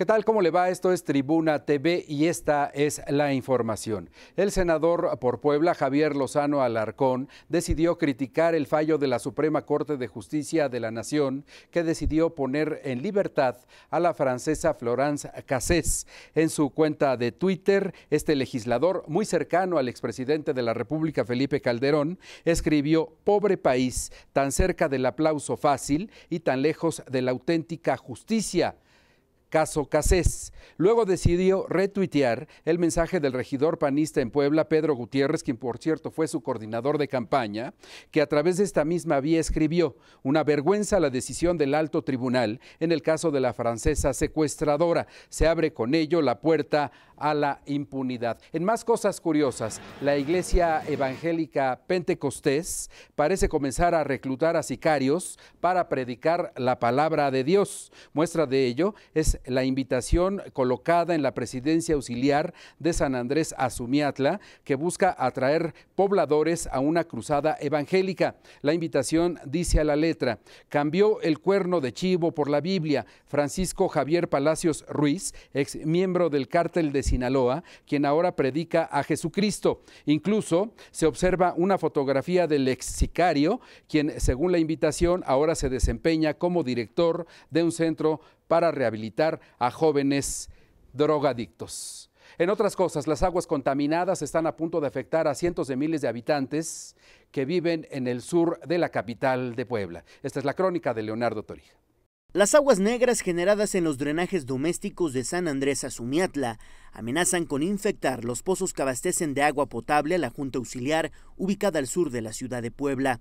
¿Qué tal? ¿Cómo le va? Esto es Tribuna TV y esta es la información. El senador por Puebla, Javier Lozano Alarcón, decidió criticar el fallo de la Suprema Corte de Justicia de la Nación que decidió poner en libertad a la francesa Florence Cassés. En su cuenta de Twitter, este legislador, muy cercano al expresidente de la República, Felipe Calderón, escribió, pobre país, tan cerca del aplauso fácil y tan lejos de la auténtica justicia caso Casés. Luego decidió retuitear el mensaje del regidor panista en Puebla, Pedro Gutiérrez, quien por cierto fue su coordinador de campaña, que a través de esta misma vía escribió una vergüenza la decisión del alto tribunal en el caso de la francesa secuestradora. Se abre con ello la puerta a la impunidad. En más cosas curiosas, la Iglesia Evangélica Pentecostés parece comenzar a reclutar a sicarios para predicar la palabra de Dios. Muestra de ello es la invitación colocada en la presidencia auxiliar de San Andrés Azumiatla, que busca atraer pobladores a una cruzada evangélica. La invitación dice a la letra, cambió el cuerno de chivo por la Biblia. Francisco Javier Palacios Ruiz, ex miembro del cártel de Sinaloa, quien ahora predica a Jesucristo. Incluso se observa una fotografía del ex sicario, quien según la invitación ahora se desempeña como director de un centro para rehabilitar a jóvenes drogadictos. En otras cosas, las aguas contaminadas están a punto de afectar a cientos de miles de habitantes que viven en el sur de la capital de Puebla. Esta es la crónica de Leonardo Torija. Las aguas negras generadas en los drenajes domésticos de San Andrés a amenazan con infectar los pozos que abastecen de agua potable a la Junta Auxiliar ubicada al sur de la ciudad de Puebla.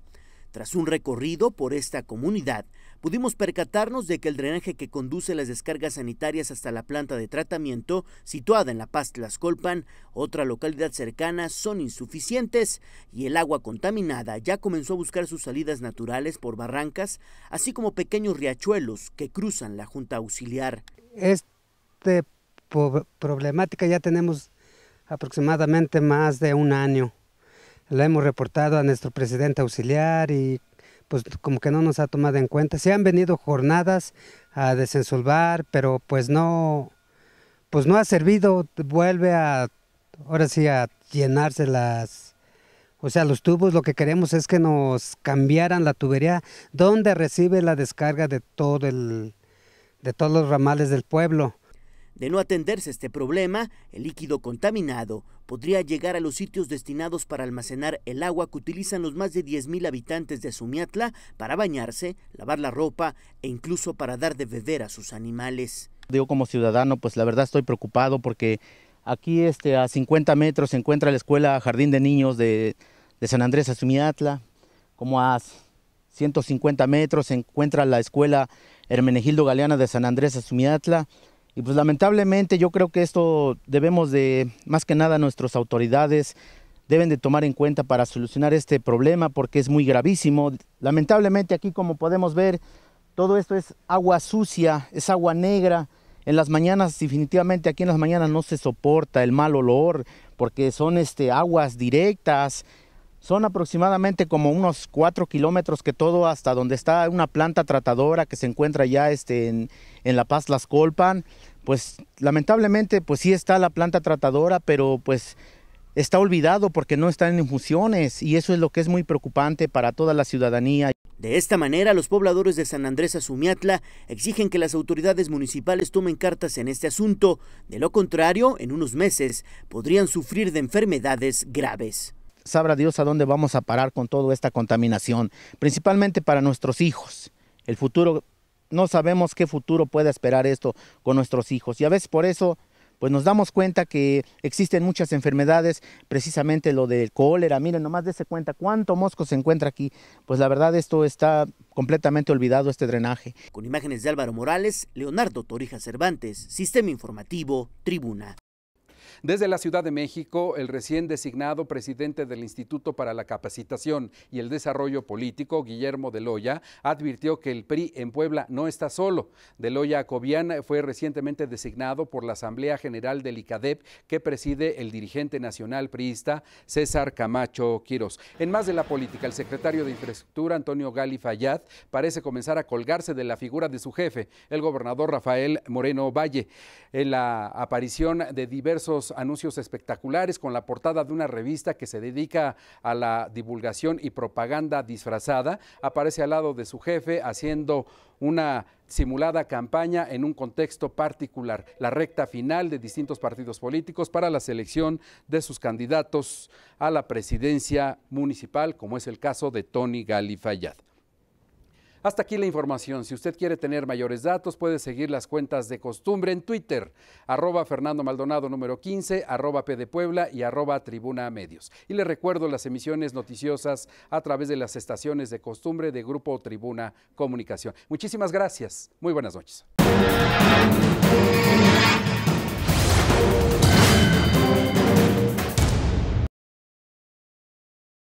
Tras un recorrido por esta comunidad, pudimos percatarnos de que el drenaje que conduce las descargas sanitarias hasta la planta de tratamiento, situada en La Paz Las Colpan, otra localidad cercana, son insuficientes y el agua contaminada ya comenzó a buscar sus salidas naturales por barrancas, así como pequeños riachuelos que cruzan la Junta Auxiliar. Esta problemática ya tenemos aproximadamente más de un año la hemos reportado a nuestro presidente auxiliar y pues como que no nos ha tomado en cuenta. Se han venido jornadas a desensolvar, pero pues no, pues no ha servido, vuelve a, ahora sí, a llenarse las, o sea, los tubos, lo que queremos es que nos cambiaran la tubería donde recibe la descarga de todo el, de todos los ramales del pueblo. De no atenderse este problema, el líquido contaminado podría llegar a los sitios destinados para almacenar el agua que utilizan los más de 10.000 habitantes de Sumiatla para bañarse, lavar la ropa e incluso para dar de beber a sus animales. Digo como ciudadano, pues la verdad estoy preocupado porque aquí este, a 50 metros se encuentra la escuela Jardín de Niños de, San Andrés a Sumiatla, como a 150 metros se encuentra la escuela Hermenegildo Galeana de San Andrés a Sumiatla, y pues lamentablemente yo creo que esto debemos de, más que nada nuestras autoridades deben de tomar en cuenta para solucionar este problema porque es muy gravísimo. Lamentablemente aquí como podemos ver, todo esto es agua sucia, es agua negra. En las mañanas, definitivamente aquí en las mañanas no se soporta el mal olor porque son este, aguas directas, son aproximadamente como unos cuatro kilómetros que todo hasta donde está una planta tratadora que se encuentra ya este, en, La Paz Las Colpan. Pues lamentablemente pues sí está la planta tratadora, pero pues está olvidado porque no están en infusiones y eso es lo que es muy preocupante para toda la ciudadanía. De esta manera, los pobladores de San Andrés Azumiatla exigen que las autoridades municipales tomen cartas en este asunto, de lo contrario, en unos meses podrían sufrir de enfermedades graves sabrá Dios a dónde vamos a parar con toda esta contaminación, principalmente para nuestros hijos. El futuro, no sabemos qué futuro puede esperar esto con nuestros hijos. Y a veces por eso, pues nos damos cuenta que existen muchas enfermedades, precisamente lo del cólera. Miren, nomás dése cuenta cuánto mosco se encuentra aquí. Pues la verdad, esto está completamente olvidado, este drenaje. Con imágenes de Álvaro Morales, Leonardo Torija Cervantes, Sistema Informativo, Tribuna. Desde la Ciudad de México, el recién designado presidente del Instituto para la Capacitación y el Desarrollo Político, Guillermo Deloya, advirtió que el PRI en Puebla no está solo. Deloya Acobiana fue recientemente designado por la Asamblea General del ICADEP, que preside el dirigente nacional priista César Camacho Quirós. En más de la política, el secretario de Infraestructura, Antonio Gali parece comenzar a colgarse de la figura de su jefe, el gobernador Rafael Moreno Valle. En la aparición de diversos anuncios espectaculares con la portada de una revista que se dedica a la divulgación y propaganda disfrazada. Aparece al lado de su jefe haciendo una simulada campaña en un contexto particular, la recta final de distintos partidos políticos para la selección de sus candidatos a la presidencia municipal, como es el caso de Tony Galifayad. Hasta aquí la información. Si usted quiere tener mayores datos, puede seguir las cuentas de costumbre en Twitter, arroba Fernando Maldonado número 15, arroba P y arroba Tribuna Medios. Y le recuerdo las emisiones noticiosas a través de las estaciones de costumbre de Grupo Tribuna Comunicación. Muchísimas gracias. Muy buenas noches.